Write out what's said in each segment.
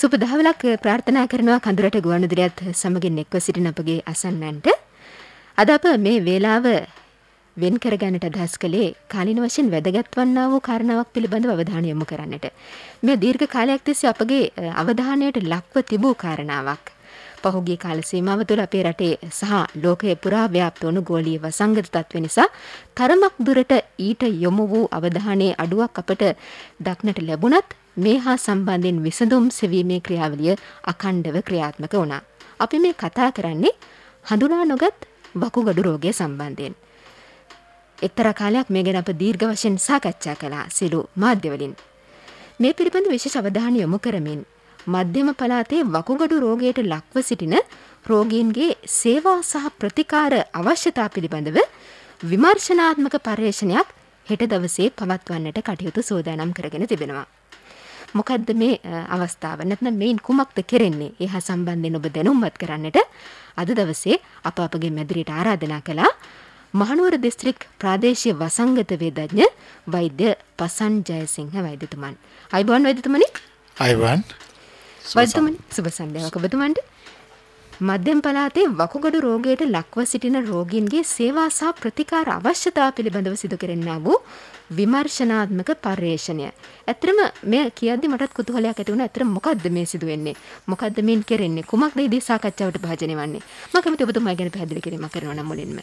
සුප දහවලක් ප්‍රාර්ථනා කරනවා කඳුරට ගුවන්ුදුරයත් සමගින් එක්ව සිටින අපගේ අසන්නන්ට. අද අප මේ වේලාව වෙන් කරගන්නට අදහස් කළේ කාලින වශයෙන් වැදගත් වන්නා වූ කාරණාවක් පිළිබඳව අවධානය යොමු කරන්නට. මේ දීර්ඝ කාලයක් තිස්සේ අපගේ අවධානයට ලක්ව තිබූ කාරණාවක්. පහුගිය කාල සීමාව තුළ අපේ රටේ සහ ලෝකයේ පුරා ව්‍යාප්ත වුණු ගෝලීය වසංගත තත්ත්ව නිසා තරමක් දුරට ඊට යොමු වූ අවධානයේ අඩුවක් අපට දක්නට ලැබුණත් මේ හා සම්බන්ධයෙන් විසඳුම් සෙවීමේ ක්‍රියාවලිය අකණ්ඩව ක්‍රියාත්මක වුණා. අපි මේ කතා කරන්නේ හඳුනා නොගත් වකුගඩු රෝගය සම්බන්ධයෙන්. එක්තරා කාලයක් මේ ගැන අප දීර්ඝ වශයෙන් සාකච්ඡා කළා සිළු මාධ්‍යවලින්. මේ පිළිබඳ විශේෂ අවධානය යොමු කරමින් මධ්‍යම පළාතේ වකුගඩු රෝගයට ලක්ව සිටින රෝගීන්ගේ සේවා සහ ප්‍රතිකාර අවශ්‍යතා පිළිබඳව විමර්ශනාත්මක පර්යේෂණයක් හෙට දවසේ පවත්වන්නට කටයුතු සූදානම් කරගෙන තිබෙනවා. මොකද්ද මේ අවස්ථාව නැත්නම් මේන් කුමක්ද කෙරෙන්නේ? ඒහ සම්බන්ධයෙන් ඔබ දැනුම්වත් කරන්නට අද දවසේ අප අපගේ මැදිරියට ආරාධනා කළා මහනුවර දිස්ත්‍රික් ප්‍රාදේශීය වසංගත වේදඥ වෛද්‍ය පසන් ජයසිංහ වෛද්‍යතුමන්. අයිබෝන් වෛද්‍යතුමනි. අයිබෝන්. වෛද්‍යතුමනි සුබ සන්ධ්‍යාවක් ඔබතුමන්ට. මධ්‍යම පළාතේ වකුගඩු රෝගයට ලක්ව සිටින රෝගීන්ගේ සේවා සහ ප්‍රතිකාර අවශ්‍යතා පිළිබඳව සිදු කෙරෙන්නා වූ විමර්ශනාත්මක පර්යේෂණය. ඇත්තම මේ කියද්දි මටත් කුතුහලයක් ඇති වුණා. ඇත්තට මොකද්ද මේ සිදු වෙන්නේ? මොකද්ද මේන් කරන්නේ? කොමක්ද ඉදී සාකච්ඡාවට භාජනය වන්නේ? මම කැමති ඔබතුමා ගැන පැහැදිලි කිරීමක් කරනවා නම් මුලින්ම.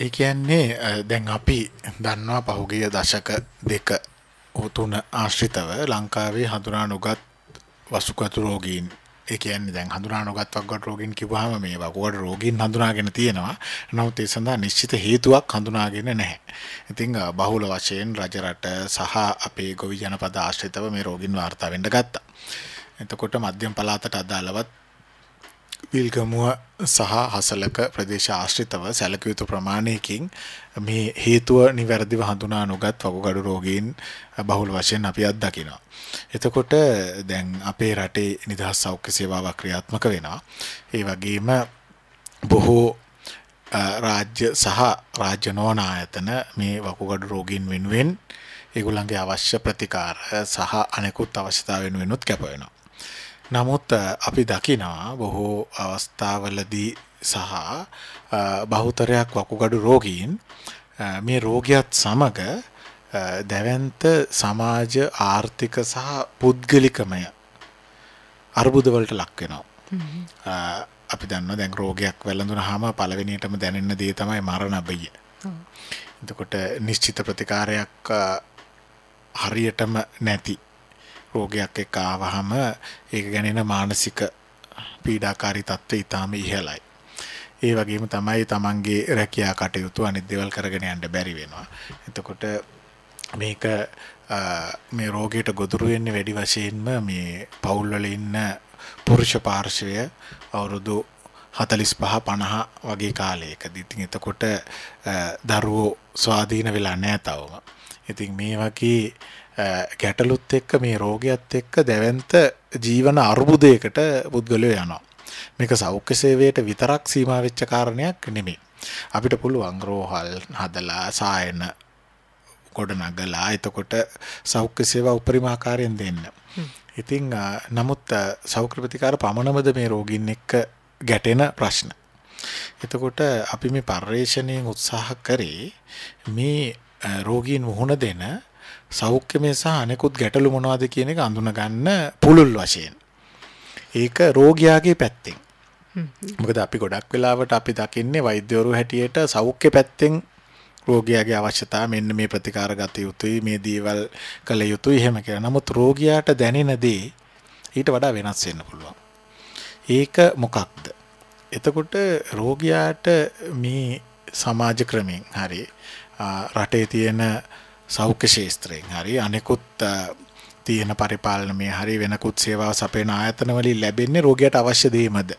ඒ කියන්නේ දැන් අපි දන්නවා පහුගිය දශක දෙක උතුන ආශ්‍රිතව ලංකාවේ හඳුනා නොගත් වසුකතු රෝගීන් ඒ කියන්නේ දැන් හඳුනා නොගත් වකුගඩු රෝගීන් කිව්වහම මේ වකුගඩු රෝගීන් හඳුනාගෙන තියෙනවා. නමුත් ඒ සඳහා නිශ්චිත හේතුවක් හඳුනාගෙන නැහැ. ඉතින් බහුල වශයෙන් රජ රට සහ අපේ ගොවි ජනපද ආශ්‍රිතව මේ රෝගීන් වාර්තා වෙන්න ගත්තා. එතකොට මධ්‍යම පළාතට අදාළවත් විල්ගමුව සහ හසලක ප්‍රදේශ ආශ්‍රිතව සැලකිය යුතු ප්‍රමාණයකින් මේ හේතුව නිවැරදිව හඳුනා නොගත් වකුගඩු රෝගීන් බහුල වශයෙන් අපි අත්දකිනවා. එතකොට දැන් අපේ රටේ නිදහස් සෞඛ්‍ය සේවාව ක්‍රියාත්මක වෙනවා. ඒ වගේම බොහෝ රාජ්‍ය සහ රාජ්‍ය නොවන ආයතන මේ වකුගඩු රෝගීන් වෙනුවෙන් ඒගොල්ලන්ගේ අවශ්‍ය ප්‍රතිකාර සහ අනෙකුත් අවශ්‍යතා වෙනුවෙනුත් කැප වෙනවා. නමුත් අපි දකිනවා බොහෝ අවස්ථාවලදී සහ බහුතරයක් වකුගඩු රෝගීන් මේ රෝගයක්ත් සමග දැවන්ත සමාජ ආර්ථික සහ පුද්ගලිකමය අර්බුදවලට ලක්වෙනවා අපි දන්න දැන් රෝගයක් වැලඳුන හාම පලවෙනියටම දැනන්න දේ තමයි මරණ බය එතකොට නිශ්චිත ප්‍රතිකාරයක් හරියටම නැති රෝගයක් එක ආවහම ඒක ගැනෙන මානසික පීඩාකාරී තත්ත්වය ඉතාම ඉහලයි ඒ වගේම තමයි තමන්ගේ රැකියා කටයුතු අනිත් දේවල් කරගෙන යන්න බැරි වෙනවා. එතකොට මේක මේ රෝගයට ගොදුරු වෙන්නේ වැඩි වශයෙන්ම මේ පවුල්වල ඉන්න පුරුෂ පාර්ශවය අවුරුදු 45 50 වගේ කාලයකදී. ඉතින් එතකොට දරුවෝ ස්වාධීන වෙලා නැහැ තවම. ඉතින් මේ වගේ ගැටලුත් එක්ක මේ රෝගයත් එක්ක දැවැන්ත ජීවන අර්බුදයකට පුද්ගලයෝ යනවා. මේක සෞඛ්‍ය සේවයට විතරක් සීමා වෙච්ච කාරණයක් නෙමෙයි. අපිට පුළුවන් රෝහල් හදලා සායන ගොඩනගලා එතකොට සෞඛ්‍ය සේවා උපරිම ආකාරයෙන් දෙන්න. ඉතින් නමුත් සෞඛ්‍ය ප්‍රතිකාර පමණමද මේ රෝගීන් එක්ක ගැටෙන ප්‍රශ්න. එතකොට අපි මේ පර්යේෂණයෙන් උත්සාහ කරේ මේ රෝගීන් මුහුණ දෙන සෞඛ්‍යමය සහ අනෙකුත් ගැටලු මොනවද කියන එක අඳුනගන්න පුළුල් වශයෙන්. ඒක රෝගයාගේ පැත්තෙන් මොකද අපි ගොඩක් වෙලාවට අපි දකින්නේ වෛද්‍යවරු හැටියට සෞඛ්‍ය පැත්තෙන් රෝගයාගේ අවශ්‍යතා මෙන්න මේ ප්‍රතිකාර ගත යුතුයි මේ දේවල් කළ යුතුයි එහෙම කියලා. නමුත් රෝගියාට දැනෙන දේ ඊට වඩා වෙනස් වෙන්න පුළුවන්. ඒක මොකක්ද? එතකොට රෝගියාට මේ සමාජ ක්‍රමෙන් හරි රටේ තියෙන සෞඛ්‍ය ශාස්ත්‍රයෙන් හරි අනෙකුත් තියෙන පරිපාලනමේ හරි වෙනකුත් සේවාව සපයන ආයතනවලින් ලැබෙන්නේ රෝගියට අවශ්‍ය දේමද?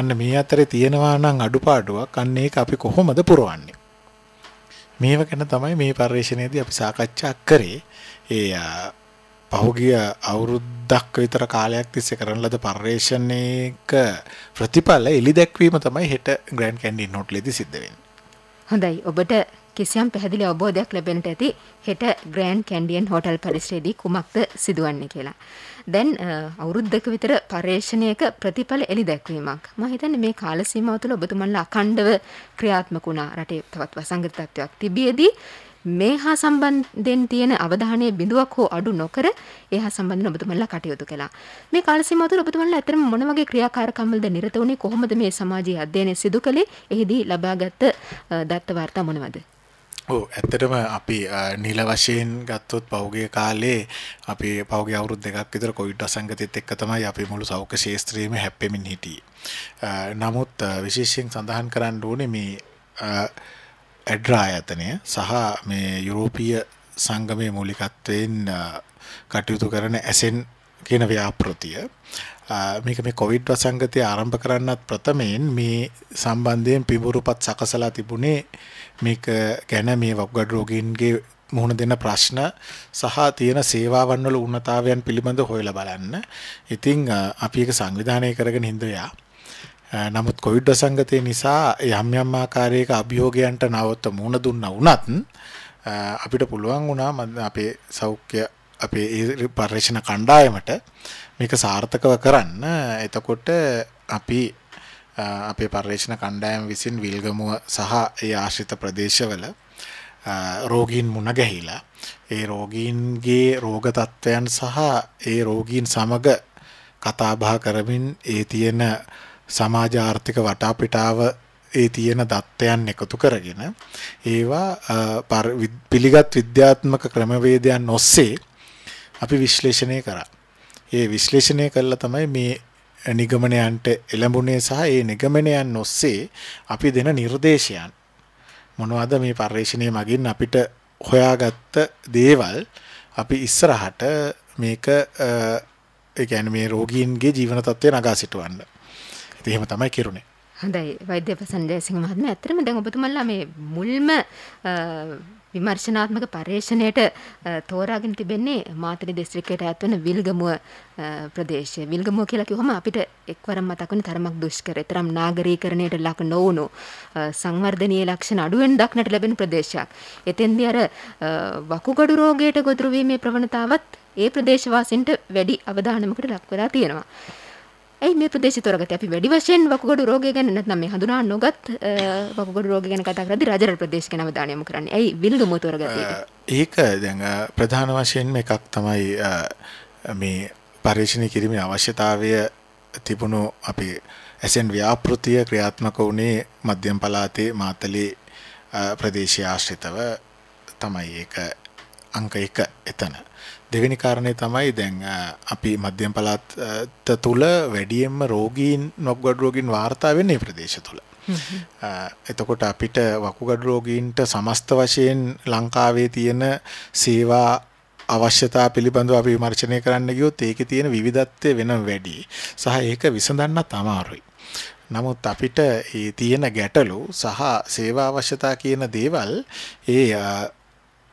අන්න මේ අතරේ තියෙනවා නම් අඩුපාඩුවක් අන්න ඒක අපි කොහොමද පුරවන්නේ? මේව ගැන තමයි මේ පරිශ්‍රණයේදී අපි සාකච්ඡා කරේ. ඒ පහුගිය අවුරුද්දක් විතර කාලයක් තිස්සේ කරන ලද පර්යේෂණයක ප්‍රතිඵල එලි දැක්වීම තමයි හෙට ග්‍රෑන්ඩ් කැන්ඩින් හෝටලේදී සිද්ධ වෙන්නේ. හොඳයි. ඔබට කිසියම් පැහැදිලි අවබෝධයක් ලැබෙනට ඇති හෙට ග්‍රෑන් කැන්ඩියන් හොටල් පරිශ්‍රයේදී කුමක්ද සිදුවන්නේ කියලා. දැන් අවුරුද්දක විතර පර්යේෂණයක ප්‍රතිඵල එළි දැක්වීමක්. මම හිතන්නේ මේ කාල සීමාව තුළ ඔබතුමන්ලා අඛණ්ඩව ක්‍රියාත්මක වුණා. රටේ තවත් වසංගත තත්ත්වයක් තිබියදී මේ හා සම්බන්ධයෙන් තියෙන අවධානය බිඳුවක් හෝ අඩු නොකර ඒ හා සම්බන්ධව ඔබතුමන්ලා කටයුතු කළා. මේ කාල සීමාව තුළ ඔබතුමන්ලා ඇත්තටම මොන වගේ ක්‍රියාකාරකම්වලද නිරත වුණේ කොහොමද මේ සමාජීය අධ්‍යයනය සිදු කළේ? එහිදී ලබාගත් දත්ත වාර්තා මොනවද? ඇත්තටම අපි නිල වශයෙන් ගත්තොත් පෞගගේ කාලේ අපි පෞග අවුරුද් දෙකක් විතර කොයිඩ් අසංගතත් එක්ක තමයි අපි මුළු සෞඛ්‍ය ශේත්‍රීම හැප්පෙමින් හිටිය. නමුත් විශේෂයෙන් සඳහන් කරන්න ඕනේ මේ ඇඩ්‍රා ඇතනය සහ මේ යුරෝපීය සංගමය මූලිකත්වයෙන් කටයුතු කරන ඇසෙන් කියන ව්‍යාපෘතිය මේක මේ කොවිඩ් වසංගතය ආරම්භ කරන්නත් ප්‍රථමයෙන් මේ සම්බන්ධයෙන් පිබුරුපත් සකසලා තිබුණේ මේක ගැන මේ වක්ගඩ රෝගීන්ගේ මුහුණ දෙන ප්‍රශ්න සහ තියෙන සේවාවන් වල උන්නතාවයන් පිළිබඳ හොයලා බලන්න. ඉතින් අපි ඒක සංවිධානය කරගෙන හින්දයා. නමුත් කොවිඩ් වසංගතය නිසා යම් යම් ආකාරයක අභියෝගයන්ට නවත්ත මුහුණ දුන්නා වුණත් අපිට පුළුවන් වුණා අපේ සෞඛ්‍ය අපේ ඒ පර්ේෂණ කණ්ඩායමට මේක සාර්ථකව කරන්න එතකොට අපි අපේ පර්ේෂණ කණ්ඩායම් විසින් විල්ගමුව සහ ඒ ආශ්‍රිත ප්‍රදේශවල රෝගීන් මුණ ගැහිලා ඒ රෝගීන්ගේ රෝගතත්ත්වයන් සහ ඒ රෝගීන් සමග කතාබා කරමින් ඒ තියෙන සමාජ ආර්ථික වටාපිටාව ඒ තියෙන දත්තයන් එකතු කරගෙන ඒවා පිළිගත් විද්‍යාත්මක ක්‍රමවේදයන් ඔස්සේ අපි විශ්ලේෂණය කරා. ඒ විශ්ලේෂණය කළා තමයි මේ නිගමනයන්ට එළඹුණේ සහ ඒ නිගමනයන් ඔස්සේ අපි දෙන නිර්දේශයන් මොනවද මේ පර්යේෂණය මගින් අපිට හොයාගත්ත දේවල් අපි ඉස්සරහට මේක ඒ කියන්නේ මේ රෝගීන්ගේ ජීවන තත්ත්වය නගා සිටවන්න. ඉතින් එහෙම තමයි කිරුනේ. හොඳයි වෛද්‍ය ප්‍රසන්න ජයසිංහ මහත්මයා ඇත්තටම දැන් ඔබතුමන්ලා මේ මුල්ම විමර්ශනාත්මක පර්යේෂණයට තෝරාගෙන තිබෙන්නේ මාතලේ දිස්ත්‍රික්කයට ඇතුළු විල්ගමුව ප්‍රදේශය. විල්ගමුව කියලා කිව්වම අපිට එක්වරම මතක් වෙන තරමක් දුෂ්කර, තරම් නාගරීකරණයට ලක් නොවුණු සංවර්ධනීය ලක්ෂණ අඩුවෙන් දක්නට ලැබෙන ප්‍රදේශයක්. එතෙන්දී අර වකුගඩු රෝගයට ගොදුරු වීමේ ප්‍රවණතාවත් ඒ ප්‍රදේශවාසීන්ට වැඩි අවධානමකට ලක් වෙලා තියෙනවා. ඇයි මේ ප්‍රදේශ තොරගත අපි වැඩි වශයෙන් වකුගඩු රෝගය ගැන නැත්නම් මේ හඳුනා නොගත් වකුගඩු රෝගය ගැන කතා කරද්දී රජරට ප්‍රදේශ ගැන අවධානය යොමු කරන්නේ. ඇයි විලගම තොරගතියට? ඒක දැන් ප්‍රධාන වශයෙන්ම එකක් තමයි මේ පරීක්ෂණ කිරීමේ අවශ්‍යතාවය තිබුණු අපේ ඇසෙන් ව්‍යාපෘතිය ක්‍රියාත්මක වුණේ මධ්‍යම පළාතේ මාතලේ ප්‍රදේශය ආශ්‍රිතව තමයි ඒක අංක 1 එතන. දෙවෙනි කාරණය තමයි දැන් අපි මධ්‍යම පළාත් තුළ වැඩියෙන්ම රෝගීන් නොක්ගඩ රෝගීන් වාර්තා වෙන්නේ ප්‍රදේශ තුළ. එතකොට අපිට වකුගඩ රෝගීන්ට සමස්ත වශයෙන් ලංකාවේ තියෙන සේවා අවශ්‍යතා පිළිබඳව අපි විමර්ශනය කරන්න ගියොත් ඒකේ තියෙන විවිධත්වය වෙනම වැඩි. සහ ඒක විසඳන්නත් අමාරුයි. නමුත් අපිට ඒ තියෙන ගැටලු සහ සේවා අවශ්‍යතා කියන දේවල් ඒ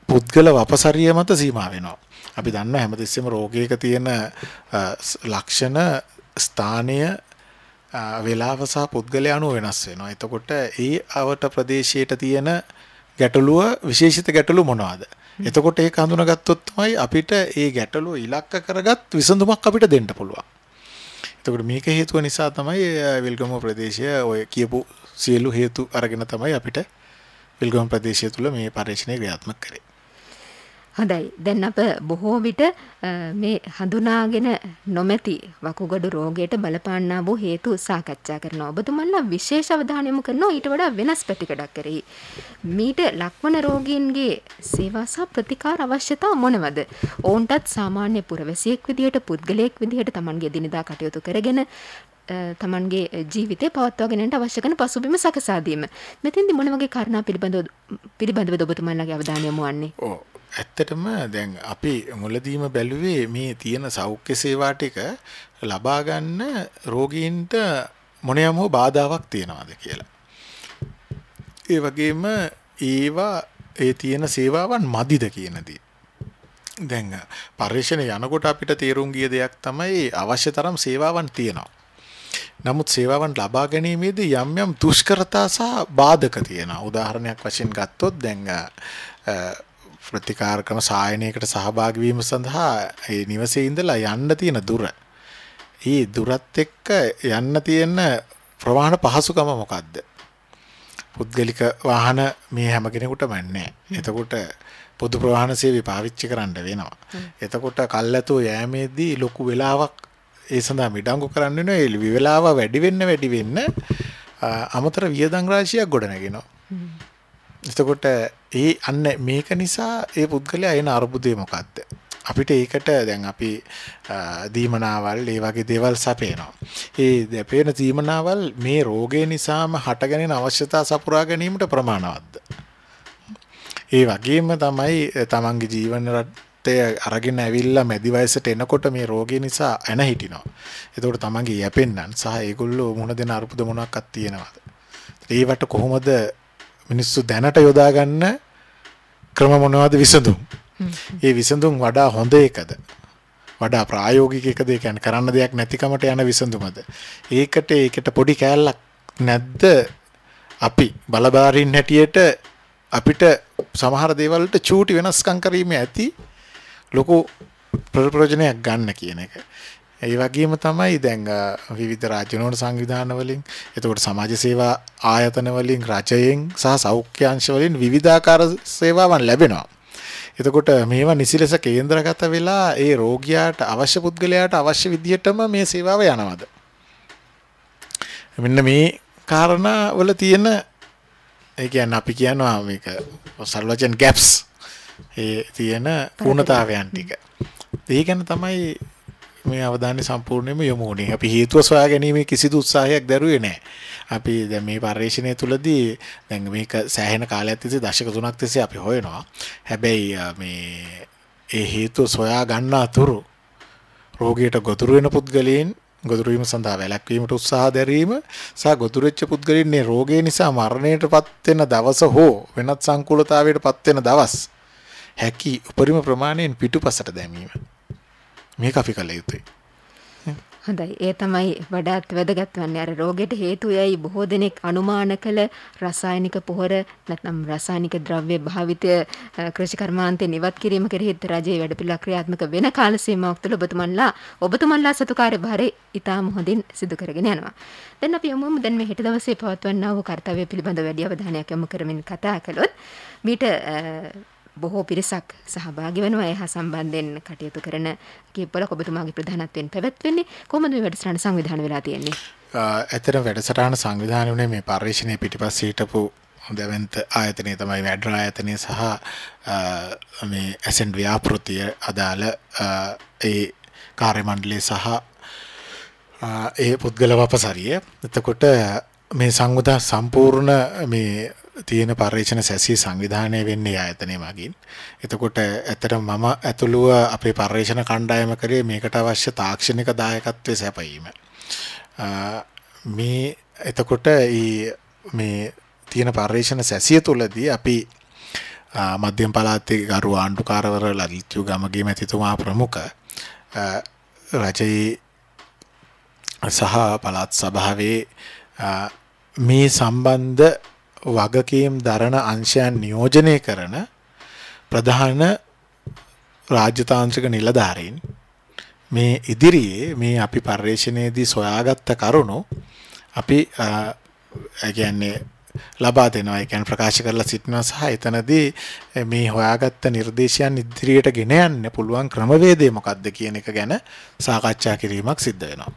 පුද්ගල වපසරිය මත සීමා වෙනවා. අපි දන්න හැමතිස්සෙම රෝගයක තියෙන ලක්ෂණ ස්ථානය වෙලාව සහ පුද්ගලය අනුව වෙනස් වෙනවා. එතකොට ඒ අවට ප්‍රදේශයට තියෙන ගැටලුව විශේෂිත ගැටලු මොනවාද? එතකොට ඒක හඳුනාගත්තොත් තමයි අපිට ඒ ගැටලුව ඉලක්ක කරගත් විසඳුමක් අපිට දෙන්න පුළුවන්. එතකොට මේක හේතුව නිසා තමයි විල්ගම ප්‍රදේශය ඔය කියපු සියලු හේතු අරගෙන තමයි අපිට විල්ගම ප්‍රදේශය තුළ මේ පරීක්ෂණය ක්‍රියාත්මක කරේ. හොඳයි දැන් අප බොහෝ විට මේ හඳුනාගෙන නොමැති වකුගඩු රෝගයට බලපාන්නා වූ හේතු සාකච්ඡා කරනවා. ඔබතුමන්ලා විශේෂ අවධානය යොමු කරනවා ඊට වඩා වෙනස් පැතිකඩක් කරෙහි. මීට ලක්වන රෝගීන්ගේ සේවා සහ ප්‍රතිකාර අවශ්‍යතා මොනවද? ඔවුන්ටත් සාමාන්‍ය පුරවැසියෙක් විදියට පුද්ගලයෙක් විදියට Tamanගේ දිනදා කටයුතු කරගෙන තමන්ගේ ජීවිතය පවත්වාගෙනට අවශ්‍ය කරන පසුබිම සකසා දීම. මෙතෙන්දි මොන වගේ කාරණා පිළිබඳව පිළිබඳව ඔබතුමන්ලාගේ අවධානය යොමු වන්නේ? ඔව් ඇත්තටම දැන් අපි මුලදීම බැලුවේ මේ තියෙන සෞඛ්‍ය සේවා ටික ලබා ගන්න රෝගීන්ට මොනියම් හෝ බාධාවක් තියෙනවද කියලා. ඒ වගේම ඒවා ඒ තියෙන සේවාවන් මදිද කියන දේ. දැන් පර්යේෂණ යනකොට අපිට තේරුම් ගිය දෙයක් තමයි අවශ්‍ය තරම් සේවාවන් තියෙනවා. නමුත් සේවාවන් ලබා ගැනීමේදී යම් යම් දුෂ්කරතා සහ බාධක තියෙනවා. උදාහරණයක් වශයෙන් ගත්තොත් දැන් ප්‍රතිකාරකම සායනයකට සහභාගවීම සඳහා නිවසේ ඉඳලා යන්න තියෙන දුර. ඒ දුරත් එක්ක යන්න තියෙන ප්‍රවාහන පහසුකම මොකක්ද? පුද්ගලික වාහන මේ හැම කෙනෙකුටම නැහැ. එතකොට පොදු ප්‍රවාහන සේවය පාවිච්චි කරන්න වෙනවා. එතකොට කල්ැතෝ යෑමේදී ලොකු වෙලාවක් ඒ සඳහා මිඩංගු කරන්න වෙනවා. ඒ වෙලාව වැඩි වෙන්න වැඩි වෙන්න අමතර වියදම් රාශියක් ගොඩනගෙනවා. එතකොට ඒ අන්න මේක නිසා ඒ පුද්ගලයා එන අර්බුදය මොකක්ද අපිට ඒකට දැන් අපි දීමනාවල් ඒ වගේ දේවල් සපේනවා. ඒ දැපේන දීමනාවල් මේ රෝගය නිසාම හටගැනෙන අවශ්‍යතා සපුරා ගැනීමට ප්‍රමාණවත්ද. ඒ වගේම තමයි තමන්ගේ ජීවන රටය අරගෙන ඇවිල්ලා මැදිවයසට එනකොට මේ රෝගය නිසා ඇන හිටිනවා. එතකොට තමන්ගේ යැපෙන්න්නන් සහ ඒගොල්ලෝ මුණ දෙන අරුපුද මොනක්ත් තියෙනවාද. ඒවට කොහොමද මිනිස්සු දැනට යොදාගන්න ක්‍රම මොනවද විසඳුම්. ඒ විසඳුම් වඩා හොඳ එකද. වඩා ප්‍රායෝගික එකද ඒ කියන්නේ කරන්න දෙයක් නැතිකමට යන විසඳුමද. ඒකට ඒකට පොඩි කෑල්ලක් නැද්ද අපි බලබාරින් හැටියට අපිට සමහර දේවල්ට චූටි වෙනස්කම් කිරීම ඇති ලොකු ප්‍රයෝජනයක් ගන්න කියන එක. ඒ වගේම තමයි දැන් විවිධ රාජ්‍යනෝට සංවිධානවලින් එතකොට සමාජ සේවා ආයතනවලින් රජයෙන් සහ සෞඛ්‍ය අංශවලින් විවිධාකාර සේවාවන් ලැබෙනවා. එතකොට මේවා නිසි ලෙස කේන්ද්‍රගත වෙලා ඒ රෝගියාට අවශ්‍ය පුද්ගලයාට අවශ්‍ය විදිහටම මේ සේවාව යනවද. මෙන්න මේ කාරණාවල තියෙන ඒ කියන්නේ අපි කියනවා මේක සර්වජන් ගැප්ස් ඒ තියෙන පූර්ණතාවයන් ටික. ඒ ගැන තමයි මේ අවධානය සම්පූර්ණයෙන්ම යොමු වුණේ. අපි හේතුව සොයා ගැනීමේ කිසිදු උත්සාහයක් දැරුවේ නැහැ. අපි දැන් මේ පරිශ්‍රණය තුලදී දැන් මේක සෑහෙන කාලයක් තිස්සේ දශක තුනක් තිස්සේ අපි හොයනවා. හැබැයි මේ ඒ හේතුව සොයා ගන්න අතුරු රෝගියට ගොදුරු වෙන පුද්ගලයන් ගොදුරු වීම සඳහා වැළැක්වීමට උත්සාහ දැරීම සහ ගොදුරු වෙච්ච පුද්ගලයන් මේ රෝගය නිසා මරණයටපත් වෙන දවස හෝ වෙනත් සංකූලතාවයකටපත් වෙන දවස් හැකි උපරිම ප්‍රමාණයෙන් පිටුපසට දැමීම මේක අපි කළ යුතුයි. හොඳයි ඒ තමයි වඩාත් වැදගත් වන්නේ අර රෝගයට හේතු යයි බොහෝ දෙනෙක් අනුමාන කළ රසායනික පොහොර නැත්නම් රසායනික ද්‍රව්‍ය භාවිතය කෘෂිකර්මාන්තේ නිවත් කිරීම කෙරෙහිත් රජයේ වැඩපිළිවෙළ ක්‍රියාත්මක වෙන කාල සීමාවක් තුළ ඔබතුමන්ලා ඔබතුමන්ලා සතු කාර්යභාරය ඉතාම හොඳින් සිදු කරගෙන යනවා. දැන් අපි යමුම දැන් මේ හෙට දවසේ පවත්වන්නා වූ කාර්යය පිළිබඳ වැඩි අවධානයක් යොමු කරමින් කතා කළොත් මීට බොහෝ පිරිසක් සහභාගි වෙනවා එහා සම්බන්ධයෙන් කටයුතු කරන කීපවල ඔබතුමාගේ ප්‍රධානත්වයෙන් පැවැත්වෙන්නේ කොහොමද මේ වැඩසටහන සංවිධානය වෙලා තියෙන්නේ? ඇත්තට වැඩසටහන සංවිධානය වුණේ මේ පරිශ්‍රණය පිටිපස්ස හිටපු දැවන්ත ආයතනය තමයි වැඩ්‍රා ආයතනය සහ මේ ඇසෙන්ඩ් ව්‍යාපෘතිය අදාළ ඒ කාර්ය මණ්ඩලය සහ ඒ පුද්ගල වපසරිය එතකොට මේ සංවිධා සම්පූර්ණ මේ තියෙන පර්යේෂණ සැසී සංවිධානය වෙන්නේ ආයතනය මගින්. එතකොට ඇතට මම ඇතුළුව අපේ පර්යේෂණ කණ්ඩායම කරේ මේකට අවශ්‍ය තාක්ෂණික දායකත්වය සැපීම. මේ එතකොට මේ තියෙන පර්යේෂණ සැසිය තුළදී අපි මධ්‍යම පලාත්තේ ගරු ආණ්ඩුකාරවර ලලිත්‍යු ගමගේ මැතිතුමා ප්‍රමුඛ රජයේ සහ පළාත් සභාවේ මේ සම්බන්ධ වගකීම් දරන අංශයන් නියෝජනය කරන ප්‍රධාන රාජ්‍යතාන්ත්‍රික නිලධාරීන් මේ ඉදිරියේ මේ අපි පර්යේෂණයේදී සොයාගත්ත කරුණු අපි කියන්නේ ලබා දෙනවා ඒ කියන්නේ ප්‍රකාශ කරලා සිටිනවා සහ එතනදී මේ හොයාගත්ත නිර්දේශයන් ඉදිරියට ගෙන යන්න පුළුවන් ක්‍රමවේදය මොකක්ද කියන එක ගැන සාකච්ඡා කිරීමක් සිද්ධ වෙනවා.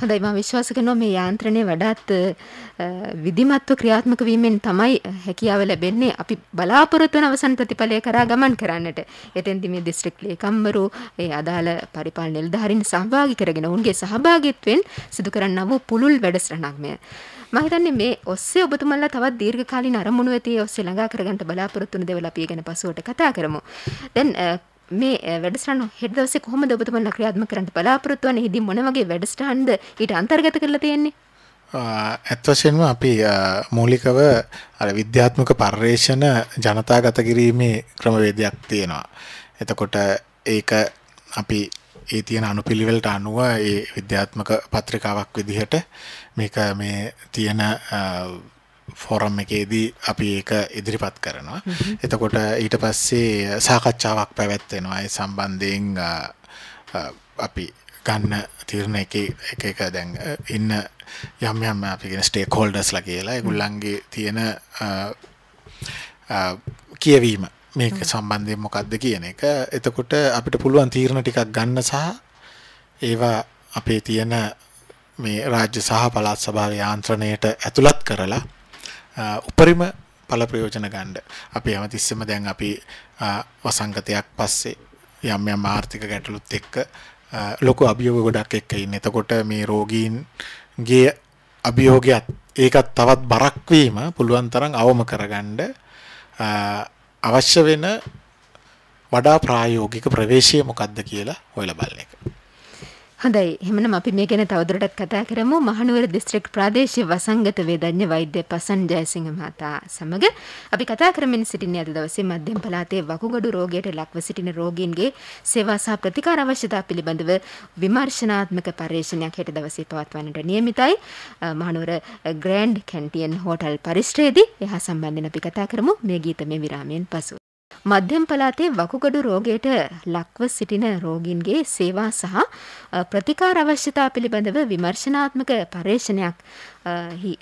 හොඳයි මම විශ්වාස කරනවා මේ යාන්ත්‍රණය වඩාත් විධිමත්ව ක්‍රියාත්මක වීමෙන් තමයි හැකියාව ලැබෙන්නේ අපි බලාපොරොත්තු වන අවසන් ප්‍රතිඵලය කරා ගමන් කරන්නට. එතෙන්දී මේ දිස්ත්‍රික් ලේකම්වරු ඒ අදාළ පරිපාලන නිලධාරීන් සහභාගී කරගෙන ඔවුන්ගේ සහභාගීත්වයෙන් සිදු කරන්නා වූ පුළුල් වැඩසටහනක් මෙය. මම හිතන්නේ මේ ඔස්සේ ඔබතුමන්ලා තවත් දීර්ඝකාලීන අරමුණු ඇති ඔස්සේ ළඟා කරගන්න බලාපොරොත්තු වෙන දේවල් අපි ගැන පසුවට කතා කරමු. දැන් මේ eh, වැඩස්ටාන හෙට දවසේ කොහොමද ඔබතුමන් ක්‍රියාත්මක කරන්න බලාපොරොත්තු වෙන්නේ? ඉතින් මොන වගේ වැඩස්ටාන්ද ඊට අන්තර්ගත කරලා තියෙන්නේ? ඇත් වශයෙන්ම අපි මූලිකව අර විද්‍යාත්මක පර්යේෂණ ජනතාගත කිරීමේ ක්‍රමවේදයක් තියෙනවා. එතකොට ඒක අපි ඒ තියෙන අනුපිළිවෙලට අනුව ඒ විද්‍යාත්මක පත්‍රිකාවක් විදිහට මේක මේ තියෙන ෆෝරම් එකේදී අපි ඒක ඉදිරිපත් කරනවා. එතකොට ඊට පස්සේ සාකච්ඡාවක් පැවැත්වෙනවා ඒ සම්බන්ධයෙන් අපි ගන්න තීරණ එක එක දැන් ඉන්න යම් යම් අපිගෙන ස්ටේ කෝල්ඩස්ලා කියලා ගුල්ලන්ගේ තියෙන කියවීම මේක සම්බන්ධයෙන් මොකක්ද කියන එක එතකොට අපිට පුළුවන් තීරණ ටිකක් ගන්න සහ ඒවා අපේ තියෙන මේ රාජ්‍ය සහ පළාත් සභාවේ යාන්ත්‍රණයට ඇතුළත් කරලා උපරිම පල ප්‍රයෝජන ගණ්ඩ අපි හැම තිස්සම දැන් අපි වසංගතයක් පස්සේ යම් යම් ආර්ථික ගැටලුත් එක්ක ලොකු අභියෝග ගොඩක් එක්ක ඉන්න එතකොට මේ රෝගීන්ගේ අභියෝගයක්ත් ඒකත් තවත් බරක්වීම පුළුවන් තරම් අවම කරගණ්ඩ අවශ්‍ය වෙන වඩා ප්‍රායෝගික ප්‍රවේශය මොකක්ද කියලා හොයල බලන එක හොඳයි එහෙමනම් අපි මේ ගැන තවදුරටත් කතා කරමු මහනුවර දිස්ත්‍රික් ප්‍රාදේශීය වසංගත වේදඥ වෛද්‍ය පසන් ජයසිංහ මහතා සමග අපි කතා කරමින් සිටින්නේ අද දවසේ මධ්‍යම පළාතේ වකුගඩු රෝගයට ලක්ව සිටින රෝගීන්ගේ සේවා සහ ප්‍රතිකාර අවශ්‍යතා පිළිබඳව විමර්ශනාත්මක පර්යේෂණයක් හෙට දවසේ පවත්වන්නට නියමිතයි මහනුවර ග්‍රෑන්ඩ් කැන්ටියන් හෝටල් පරිශ්‍රයේදී එහා සම්බන්ධයෙන් අපි කතා කරමු මේ ගීතමය විරාමයෙන් පසු මධ්‍යම පළාතේ වකුගඩු රෝගයට ලක්ව සිටින රෝගීන්ගේ සේවා සහ ප්‍රතිකාර අවශ්‍යතා පිළිබඳව විමර්ශනාත්මක පර්යේෂණයක්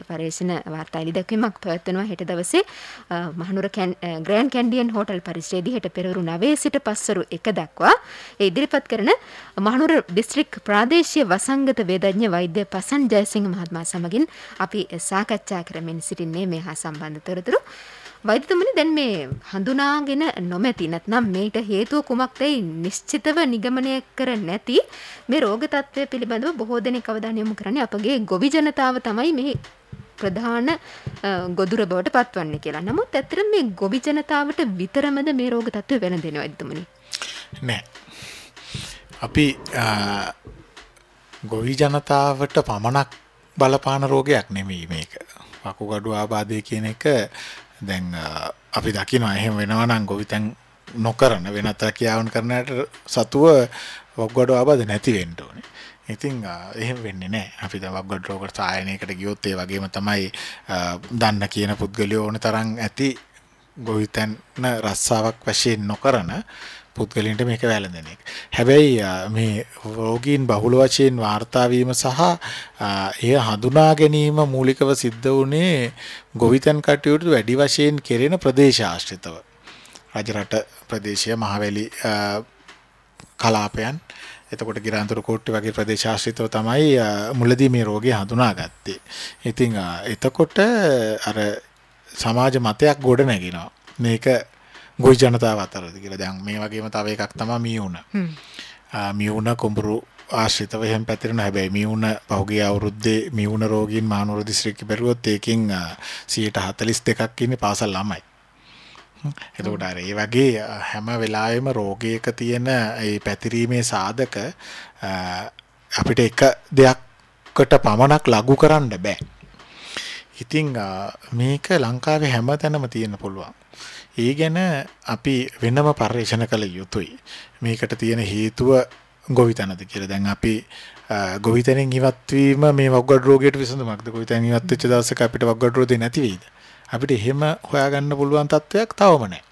පර්යේෂණ වාර්තා එළිදැක්වීමක් පැවැත්වෙනවා හෙට දවසේ මහනුවර ග්‍රෑන් කැන්ඩියන් හෝටල් පරිශ්‍රයේදී හෙට පෙරවරු 9 සිට පස්වරු 1 දක්වා ඒ ඉදිරිපත් කරන මහනුවර දිස්ත්‍රික් ප්‍රාදේශීය වසංගත වේදඥ වෛද්‍ය පසන් ජයසිංහ මහත්මයා සමගින් අපි සාකච්ඡා කරමින් සිටින්නේ මේ හා සම්බන්ධ තොරතුරු වෛද්‍යතුමනි දැන් මේ හඳුනාගෙන නොමැති නැත්නම් මේට හේතුව කුමක්දයි නිශ්චිතව නිගමනය කර නැති මේ රෝග තත්ත්වය පිළිබඳව බොහෝ දෙනෙක් අවධානය යොමු කරන්නේ අපගේ ගොවි ජනතාව තමයි මේ ප්‍රධාන ගොදුර බවට පත්වන්නේ කියලා. නමුත් ඇත්තට මේ ගොවි ජනතාවට විතරමද මේ රෝග තත්ත්වය වෙනදෙනවා වෛද්‍යතුමනි? නෑ. අපි ගොවි ජනතාවට පමණක් බලපාන රෝගයක් නෙමෙයි මේක. වකුගඩු ආබාධය කියන එක දැන් අපි දකින එහෙම වෙනවනම් ගොවිතැන් නොකරන වෙනත් රැකියාවන් කරනට සතුව වක්ගඩ ආබද නැති වෙන්ට ඕනේ ඉතින් එහෙම වෙන්න නෑ අපි වක්ගඩ රෝකට සායනයකට ගියොත්තේ වගේම තමයි දන්න කියන පුද්ගලයෝ ඕන තරන් ඇති ගොවිතැන්න රස්සාවක් වශයෙන් නොකරන පුද්ගලින්ට මේක වැළඳෙන එක. හැබැයි මේ රෝගීන් බහුල වශයෙන් වාර්තා වීම සහ එය හඳුනා ගැනීම මූලිකව සිද්ධ වුණේ ගොවිතැන් කටයුතු වැඩි වශයෙන් කෙරෙන ප්‍රදේශ ආශ්‍රිතව. රජරට ප්‍රදේශය මහවැලි කලාපයන් එතකොට ගිරාන්තර කෝට්ටි වගේ ප්‍රදේශාශ්‍රිතව තමයි මුලදී මේ රෝගය හඳුනාගත්තේ. ඉතින් එතකොට අර සමාජ මතයක් ගොඩ නැගෙනවා. මේක ගොයි ජනතාව අතරද කියලා දැන් මේ වගේම තව එකක් තමයි මියුණ. මියුණ කුඹුරු ආශ්‍රිතව එහෙම පැතිරෙනවා. හැබැයි මියුණ පහුගිය අවුරුද්දේ මියුණ රෝගීන් මහනුවර දිස්ත්‍රික්කෙ බැලුවොත් ඒකෙන් 142ක් ඉන්නේ පාසල් ළමයි. එතකොට අර ඒ වගේ හැම වෙලාවෙම රෝගයක තියෙන ඒ පැතිරීමේ සාධක අපිට එක දෙයක්කට පමණක් ලඝු කරන්න බෑ. ඉතිං මේක ලංකාවේ හැම තැනම තියෙන පුළුවන්. ඒ ගැන අපි වෙනම පර්යේෂණ කළ යුතුයි. මේකට තියෙන හේතුව ගොවිතනද කියලා දැන් අපි ගොවිතනෙන් ඉවත්වීම මේ වගඩ රෝගයට විසඳුමක්ද ගොවිතැන් ඉවත් වෙච්ච දවසක අපිට වගඩ රෝගේ නැති වෙයිද? අපිට එහෙම හොයාගන්න පුළුවන් තත්වයක් තවම නැහැ.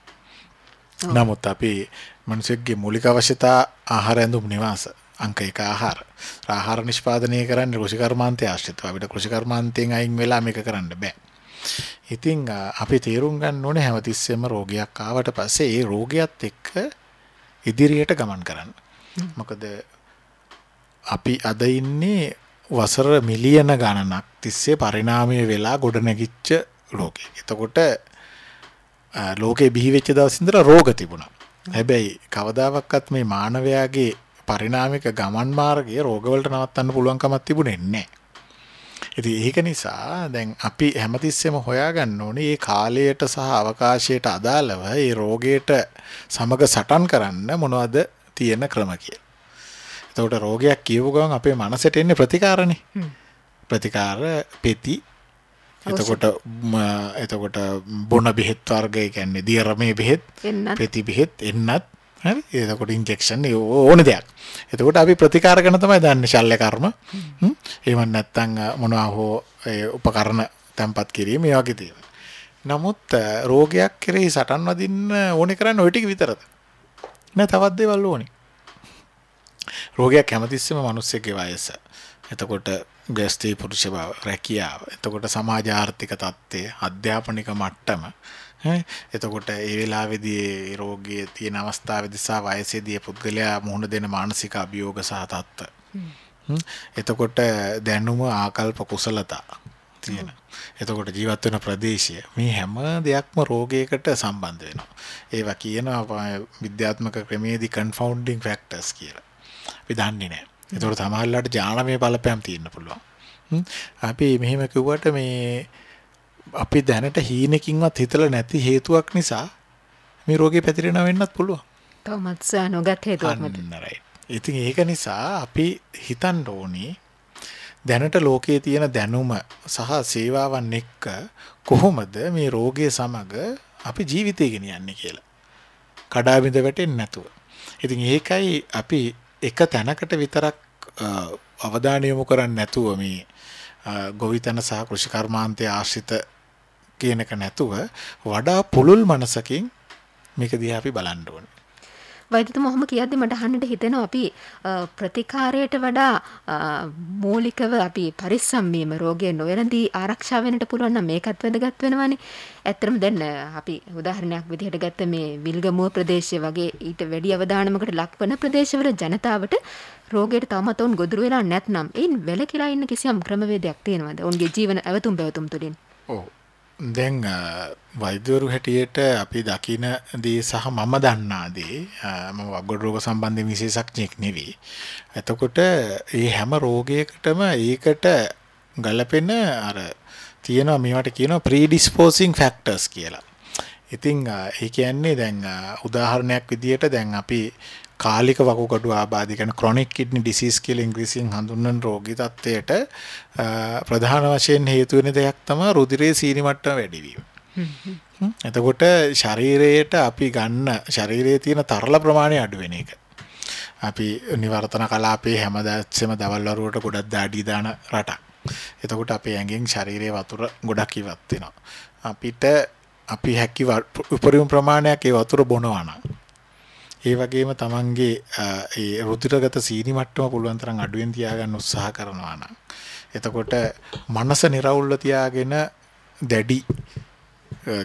නමුත් අපි මිනිසෙක්ගේ මූලික අවශ්‍යතා ආහාර ඇඳුම් නිවාස අංක එක ආහාර. ආහාර නිෂ්පාදනය කරන්නේ කෘෂිකර්මාන්තය ආශ්‍රිතව. අපිට කෘෂිකර්මාන්තයෙන් අයින් වෙලා මේක කරන්න බෑ. ඉතින් අපි තේරුම් ගන්න ඕනේ හැමතිස්සෙම රෝගයක් ආවට පස්සේ ඒ රෝගියත් එක්ක ඉදිරියට ගමන් කරන්න. මොකද අපි අද ඉන්නේ වසර මිලියන ගණනක් තිස්සේ පරිණාමය වෙලා ගොඩනැගිච්ච ලෝකෙ. එතකොට ලෝකේ බිහිවෙච්ච දවසින්දර රෝග තිබුණා. හැබැයි කවදාවක්වත් මේ මානවයාගේ පරිනාමික ගමන් මාර්ගයේ රෝගවලට නවත්තන්න පුළුවන්කමක් තිබුණේ නැහැ. ඉතින් ඒක නිසා දැන් අපි හැමතිස්සෙම හොයාගන්න ඕනේ මේ කාලයට සහ අවකාශයට අදාළව මේ රෝගයට සමග සටන් කරන්න මොනවද තියෙන ක්‍රම කියලා. එතකොට රෝගයක් කියවු ගමන් අපේ මනසට එන්නේ ප්‍රතිකාරනේ. ප්‍රතිකාර පෙති එතකොට එතකොට බොන බෙහෙත් වර්ගය කියන්නේ දියරමේ බෙහෙත් පෙති බෙහෙත් එන්නත් හරි එතකොට ඉන්ජෙක්ෂන් ඕන දෙයක් එතකොට අපි ප්‍රතිකාර ගැන තමයි දන්න ශල්්‍ය කර්ම ඒවන් නැත්තං මොනවා හෝ උපකරණ තැන්පත් කිරීම ඒ වගේ තියෙන නමුත් රෝගයක් කෙරෙහි සටන් වදින්න ඕනේ කරන්න ඔය ටික විතරද නෑ තවත් දේවල් ඕනේ රෝගයක් හැමතිස්සෙම මිනිස්සෙක්ගේ වයස එතකොට ගැස්තී පුරුෂ බව රැකියාව එතකොට සමාජ ආර්ථික தත්ත්වය අධ්‍යාපනික මට්ටම එතකොට ඒ වෙලාවෙදී රෝගී තියෙන අවස්ථාවේ දිසා වයසේදී පුද්ගලයා මුහුණ දෙන මානසික අභියෝග සහ තත්ත්ව එතකොට දැනුම ආකල්ප කුසලතා තියෙන එතකොට ජීවත් වෙන ප්‍රදේශය මේ හැම දෙයක්ම රෝගයකට සම්බන්ධ වෙනවා. ඒවා කියනවා විද්‍යාත්මක ක්‍රමයේදී confounding factors කියලා. අපි දන්නේ නැහැ. ඒතකොට සමහරවිට ඥානමය බලපෑම් තියෙන්න පුළුවන්. අපි මෙහෙම කිව්වට මේ අපි දැනට හීනකින්වත් හිතලා නැති හේතුවක් නිසා මේ රෝගේ පැතිරෙනවා වෙන්නත් පුළුවන්. තවමත් නොගත් හේතුවක් මත. ඉතින් ඒක නිසා අපි හිතන්න ඕනේ දැනට ලෝකයේ තියෙන දැනුම සහ සේවාවන් එක්ක කොහොමද මේ රෝගය සමග අපි ජීවිතය ගෙනියන්නේ කියලා. කඩාවිඳ වැටෙන්නේ නැතුව. ඉතින් ඒකයි අපි එක තැනකට විතරක් අවධානය යොමු කරන්නේ නැතුව මේ ගොවිතැන සහ කෘෂිකර්මාන්තය ආශ්‍රිත කියනක නැතුව වඩා පුළුල් මනසකින් මේක දිහා අපි බලන්න ඕනේ. වෛදතුම ඔහොම කියද්දි මට අහන්නට හිතෙනවා අපි ප්‍රතිකාරයට වඩා මූලිකව අපි පරිස්සම් වීම රෝගය නොවැළඳී ආරක්ෂා වෙන්නට පුළුවන් නම් මේකත් වැදගත් වෙනවානේ. ඇත්තටම දැන් අපි උදාහරණයක් විදිහට ගත්ත මේ විල්ගමුව ප්‍රදේශය වගේ ඊට වැඩි අවදානමකට ලක්වන ප්‍රදේශවල ජනතාවට රෝගයට තාමත් ඔවුන් ගොදුරු වෙලා නැත්නම් එයින් වැළකීලා ඉන්න කිසියම් ක්‍රමවේදයක් තියෙනවද? ඔවුන්ගේ ජීවන ඇවතුම් පැවතුම් තුළින්. ඔව් දැන් වෛද්‍යවරු හැටියට අපි දකින දේ සහ මම දන්නා දේ මම වගොඩ රෝග සම්බන්ධයෙන් විශේෂඥයෙක් නෙවෙයි. එතකොට මේ හැම රෝගයකටම ඒකට ගලපෙන අර තියෙනවා මේවට කියනවා ප්‍රීඩිස්පෝසිං ෆැක්ටර්ස් කියලා. ඉතින් ඒ කියන්නේ දැන් උදාහරණයක් විදිහට දැන් අපි කාලික වකුගඩු ආබාධය කියන්නේ ක්‍රොනික් කිඩ්නි ඩිසීස් කියලා ඉංග්‍රීසියෙන් හඳුන්වන රෝගී තත්ත්වයට ප්‍රධාන වශයෙන් හේතු වෙන දෙයක් තමයි රුධිරයේ සීනි මට්ටම වැඩිවීම. එතකොට ශරීරයට අපි ගන්න ශරීරයේ තියෙන තරල ප්‍රමාණය අඩු වෙන එක. අපි නිවර්තන කලාපේ හැමදාස්සෙම දවල් වරුවට ගොඩක් දාඩි දාන රටක්. එතකොට අපේ ඇඟෙන් ශරීරයේ වතුර ගොඩක් ඉවත් වෙනවා. අපිට අපි හැකි උපරිම ප්‍රමාණයක් ඒ වතුර බොනවා නම් ඒ වගේම තමන්ගේ ඒ රුධිරගත සීනි මට්ටම පුළුවන් තරම් අඩුවෙන් තියාගන්න උත්සාහ කරනවා නම් එතකොට මනස निराවුල්ව තියාගෙන දැඩි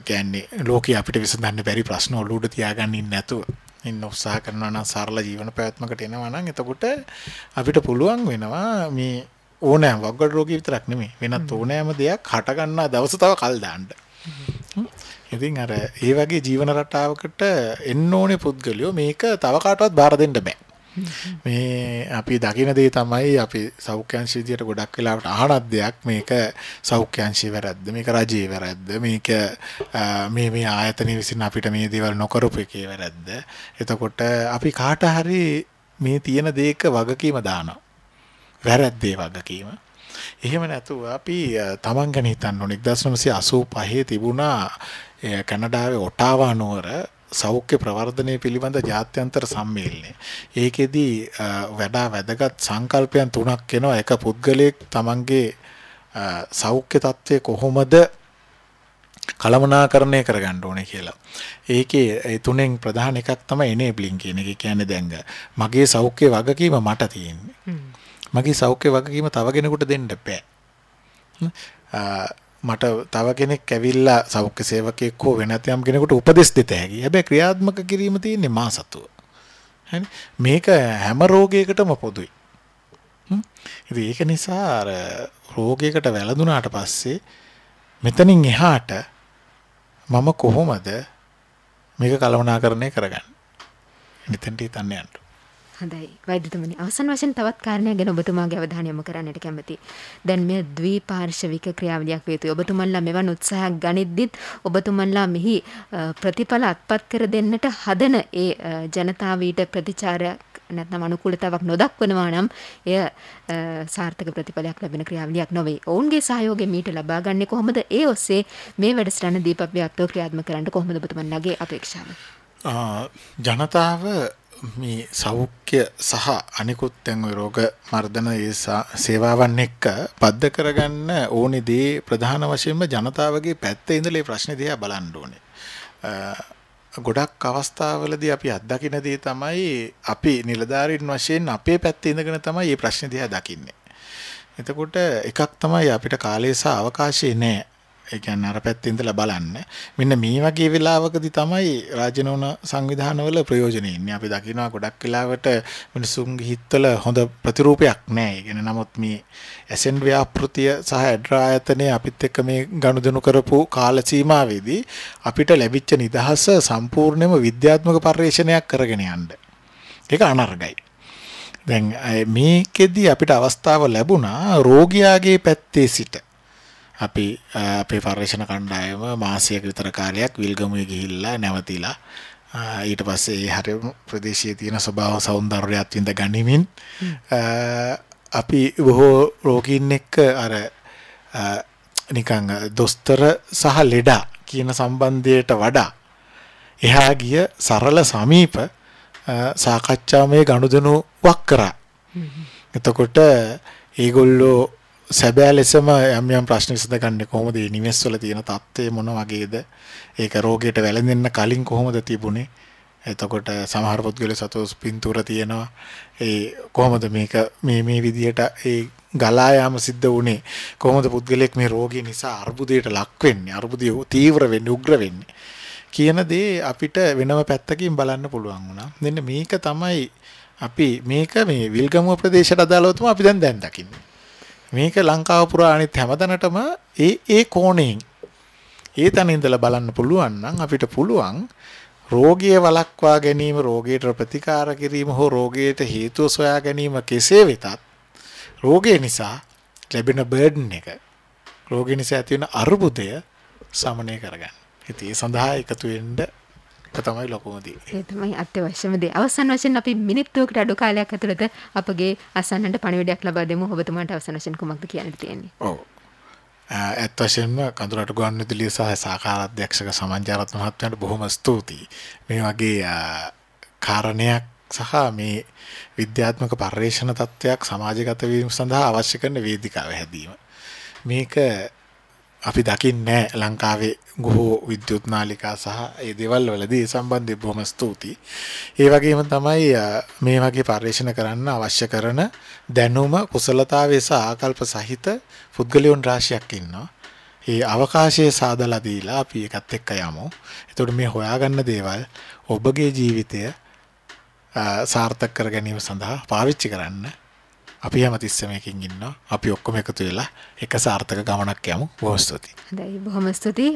කියන්නේ ලෝකේ අපිට විසඳන්න බැරි ප්‍රශ්න ඔලුවට තියාගන්න ඉන්නේ නැතුව ඉන්න උත්සාහ කරනවා නම් සරල ජීවන පැවැත්මකට එනවා නම් එතකොට අපිට පුළුවන් වෙනවා මේ ඕනෑම වග්ගඩ රෝගී විතරක් නෙමෙයි වෙනත් ඕනෑම දෙයක් හට ගන්නා දවස තව කල් දාන්න. ඉතින් අර ඒ වගේ ජීවන රටාවකට එන්න ඕනේ පුද්ගලයෝ මේක තව කාටවත් බාර දෙන්න බෑ මේ අපි දකින දේ තමයි අපි සෞඛ්‍යංශී විදියට ගොඩක් වෙලාවට අහනක් දෙයක් මේක සෞඛ්‍යංශී වැරද්ද මේක රජයේ වැරද්ද මේක මේ මේ ආයතන විසින් අපිට මේ දේවල් නොකරපු එකේ වැරද්ද එතකොට අපි කාට හරි මේ තියෙන දේක වගකීම දානවා වැරද්දේ වගකීම එහෙම නැතුව අපි තමන් ගැන හිතන්න ඕනේ 1985 තිබුණා කැනඩාවේ ඔටාවා නුවර සෞඛ්‍ය ප්‍රවර්ධනය පිළිබඳ ජාත්‍යන්තර සම්මේලනය. ඒකෙදී වඩා වැදගත් සංකල්පයන් තුනක් එනවා එක පුද්ගලයෙක් තමන්ගේ සෞඛ්‍ය තත්ත්වය කොහොමද කළමනාකරණය කරගන්න ඕනේ කියලා. ඒකේ ඒ තුනෙන් ප්‍රධාන එකක් තමයි enabling කියන එක. කියන්නේ දැන් මගේ සෞඛ්‍ය වගකීම මට තියෙන්නේ. මගේ සෞඛ්‍ය වගකීම තව කෙනෙකුට දෙන්න බෑ. මට තව කෙනෙක් ඇවිල්ලා සෞඛ්‍ය සේවකයෙක් හෝ වෙනත් යම් කෙනෙකුට උපදෙස් දෙත හැකියි. හැබැයි ක්‍රියාත්මක කිරීම තියෙන්නේ මා සතුව. හරි මේක හැම රෝගයකටම පොදුයි. ඉතින් ඒක නිසා අර රෝගයකට වැළඳුනාට පස්සේ මෙතනින් එහාට මම කොහොමද මේක කළමනාකරණය කරගන්නේ? මෙතෙන්ට හිතන්න යන්න. හොඳයි වෛද්‍යතුමනි අවසන් වශයෙන් තවත් කාරණයක් ගැන ඔබතුමාගේ අවධානය යොමු කරන්නට කැමැතියි. දැන් මේ ද්විපාර්ශවික ක්‍රියාවලියක් වේතුයි. ඔබතුමන්ලා මෙවන් උත්සාහයක් ගනිද්දිත් ඔබතුමන්ලා මෙහි ප්‍රතිඵල අත්පත් කර දෙන්නට හදන ඒ ජනතාවීට ප්‍රතිචාරයක් නැත්නම් අනුකූලතාවක් නොදක්වනවා නම් එය සාර්ථක ප්‍රතිඵලයක් ලැබෙන ක්‍රියාවලියක් නොවේ. ඔවුන්ගේ සහයෝගය මීට ලබා ගන්නේ කොහොමද? ඒ ඔස්සේ මේ වැඩසටහන දීපප්‍යාප්තව ක්‍රියාත්මක කරන්න කොහොමද ඔබතුමන්ලාගේ අපේක්ෂාව? ජනතාව මේ සෞඛ්‍ය සහ අනිකුත් තැන් රෝග මර්ධන සේවාවන් එක්ක පද්ද කරගන්න ඕනි දේ ප්‍රධාන වශයෙන්ම ජනතාවගේ පැත්තේ ඉඳලා මේ ප්‍රශ්නේ දිහා බලන්න ඕනේ. ගොඩක් අවස්ථාවලදී අපි අත්දකින දේ තමයි අපි නිලධාරීන් වශයෙන් අපේ පැත්තේ ඉඳගෙන තමයි මේ ප්‍රශ්නේ දිහා දකින්නේ. එතකොට එකක් තමයි අපිට කාලය සහ අවකාශය නැහැ. ඒ කියන්නේ අර පැත්තේ ඉඳලා බලන්න. මෙන්න මේ වගේ වෙලාවකදී තමයි රාජනෝන සංවිධානවල ප්‍රයෝජනෙ ඉන්නේ. අපි දකිනවා ගොඩක් වෙලාවට මිනිසුන්ගේ හිතවල හොඳ ප්‍රතිරූපයක් නැහැ. ඒ කියන්නේ නමුත් මේ ඇසෙන් ව්‍යාපෘතිය සහ ඇඩ්‍රා ආයතනය අපිත් එක්ක මේ ගනුදෙනු කරපු කාල සීමාවේදී අපිට ලැබිච්ච නිදහස සම්පූර්ණයෙන්ම විද්‍යාත්මක පරිශ්‍රණයක් කරගෙන යන්න. ඒක අනර්ගයි. දැන් මේකෙදි අපිට අවස්ථාව ලැබුණා රෝගියාගේ පැත්තේ සිට අපි අපේ පර්යේෂණ කණ්ඩායම මාසයක විතර කාලයක් විල්ගමුවේ ගිහිල්ලා නැවතිලා ඊට පස්සේ ඒ හැරම ප්‍රදේශයේ තියෙන ස්වභාව సౌందර්යයත් විඳ ගනිමින් අපි බොහෝ රෝගීන් එක්ක අර නිකන් දොස්තර සහ ලෙඩා කියන සම්බන්ධයට වඩා එහා ගිය සරල සමීප සාකච්ඡාමය ගනුදෙනුවක් කරා. එතකොට ඒගොල්ලෝ සැබෑ ලෙසම යම් යම් ප්‍රශ්න විසඳගන්නේ කොහොමද මේ නිවෙස් වල තියෙන தත්ත්වය මොන වගේද ඒක රෝගයට වැළඳෙන්න කලින් කොහොමද තිබුණේ එතකොට සමහර පුද්ගලයෝ සතෝ පින්තූර තියෙනවා ඒ කොහොමද මේක මේ මේ විදියට ඒ ගලා යාම සිද්ධ වුණේ කොහොමද පුද්ගලයෙක් මේ රෝගය නිසා අර්බුදයට ලක් වෙන්නේ අර්බුදය තීව්‍ර වෙන්නේ උග්‍ර වෙන්නේ කියන දේ අපිට වෙනම පැත්තකින් බලන්න පුළුවන් වුණා මෙන්න මේක තමයි අපි මේක මේ විල්ගමුව ප්‍රදේශයට අදාළව තමයි අපි දැන් දැන් දකින්නේ මේක ලංකාව පුරා අනිත් හැමතැනටම ඒ ඒ කෝණයෙන් ඒ තැන ඉඳලා බලන්න පුළුවන් නම් අපිට පුළුවන් රෝගිය වළක්වා ගැනීම රෝගයට ප්‍රතිකාර කිරීම හෝ රෝගයට හේතුව සොයා ගැනීම කෙසේ වෙතත් රෝගය නිසා ලැබෙන බර්ඩන් එක රෝගය නිසා ඇතිවන අර්බුදය සමනය කරගන්න. ඉතින් ඒ සඳහා එකතු වෙන්න තමයි ලොකුමදී ඒතමයි අත්‍යවශ්‍යමදේ අවසන් වශයෙන් අපි මිනිත්තුවකට අඩු කාලයක් ඇතුළත අපගේ අසන්නට පණිවිඩයක් ලබා දෙමු ඔබතුමාට අවසන් වශයෙන් කුමක්ද කියන්න තියෙන්නේ ඔව් ඇත් වශයෙන්ම කඳුරට ගුවන් විදුලිය සහ සාකාරාධ්‍යක්ෂක සමන්ජාරත් මහත්මයාට බොහොම ස්තුතියි මේ වගේ කාරණයක් සහ මේ විද්‍යාත්මක පර්යේෂණ තත්ත්වයක් සමාජගත වීම සඳහා අවශ්‍ය කරන වේදිකාව හැදීම මේක අපි දකින්නේ ලංකාවේ ගොහෝ විද්‍යුත් නාලිකා සහ ඒ දේවල් වලදී ඒ සම්බන්ධයෙන් බොහොම ස්තුතියි. ඒ වගේම තමයි මේ වගේ පරිශන කරන්න අවශ්‍ය කරන දැනුම කුසලතාවය සහ ආකල්ප සහිත පුද්ගලයන් රාශියක් ඉන්නවා. ඒ අවකාශයේ සාදලා දීලා අපි එකත් එක්ක යමු. එතකොට මේ හොයාගන්න දේවල් ඔබගේ ජීවිතය සාර්ථක කර ගැනීම සඳහා පාවිච්චි කරන්න අපි හැම තිස්සමයකින් ඉන්නවා අපි ඔක්කොම එකතු වෙලා එක සාර්ථක ගමනක් යමු බොහොම ස්තුතියි. හොඳයි බොහොම ස්තුතියි.